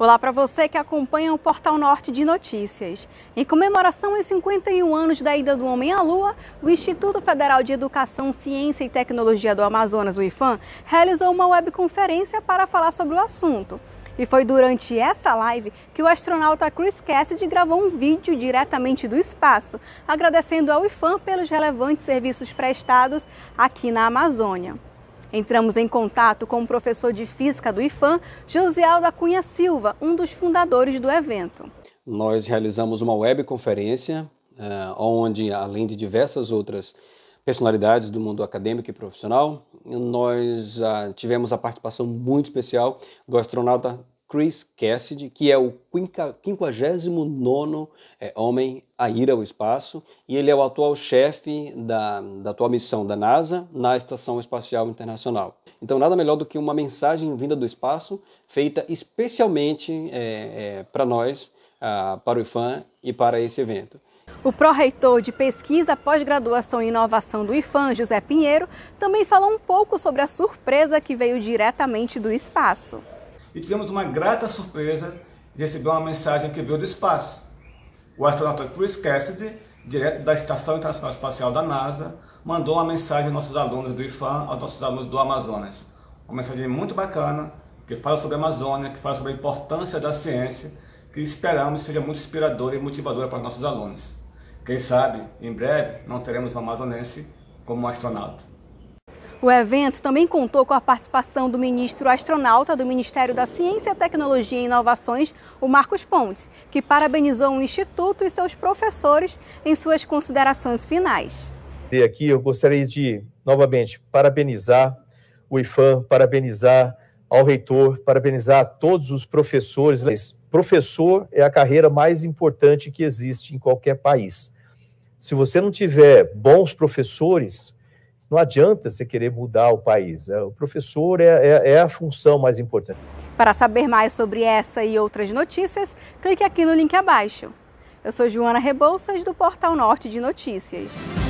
Olá para você que acompanha o Portal Norte de Notícias. Em comemoração aos 51 anos da ida do homem à Lua, o Instituto Federal de Educação, Ciência e Tecnologia do Amazonas, o IFAM, realizou uma webconferência para falar sobre o assunto. E foi durante essa live que o astronauta Chris Cassidy gravou um vídeo diretamente do espaço, agradecendo ao IFAM pelos relevantes serviços prestados aqui na Amazônia. Entramos em contato com o professor de física do IFAM, Josiel da Cunha Silva, um dos fundadores do evento. Nós realizamos uma webconferência, eh, onde, além de diversas outras personalidades do mundo acadêmico e profissional, nós ah, tivemos a participação muito especial do astronauta Chris Cassidy, que é o 59 é, homem a ir ao espaço, e ele é o atual chefe da, da atual missão da NASA na Estação Espacial Internacional. Então, nada melhor do que uma mensagem vinda do espaço, feita especialmente é, é, para nós, para o IFAM e para esse evento. O pró-reitor de Pesquisa, Pós-Graduação e Inovação do IFAM, José Pinheiro, também falou um pouco sobre a surpresa que veio diretamente do espaço e tivemos uma grata surpresa de receber uma mensagem que veio do espaço. O astronauta Chris Cassidy, direto da Estação Internacional Espacial da NASA, mandou uma mensagem aos nossos alunos do IFAM, aos nossos alunos do Amazonas. Uma mensagem muito bacana, que fala sobre a Amazônia, que fala sobre a importância da ciência, que esperamos seja muito inspiradora e motivadora para os nossos alunos. Quem sabe, em breve, não teremos um amazonense como um astronauta. O evento também contou com a participação do ministro astronauta do Ministério da Ciência, Tecnologia e Inovações, o Marcos Pontes, que parabenizou o Instituto e seus professores em suas considerações finais. E aqui eu gostaria de, novamente, parabenizar o IFAM, parabenizar ao reitor, parabenizar a todos os professores. Né? Professor é a carreira mais importante que existe em qualquer país. Se você não tiver bons professores, não adianta você querer mudar o país. Né? O professor é, é, é a função mais importante. Para saber mais sobre essa e outras notícias, clique aqui no link abaixo. Eu sou Joana Rebouças, do Portal Norte de Notícias.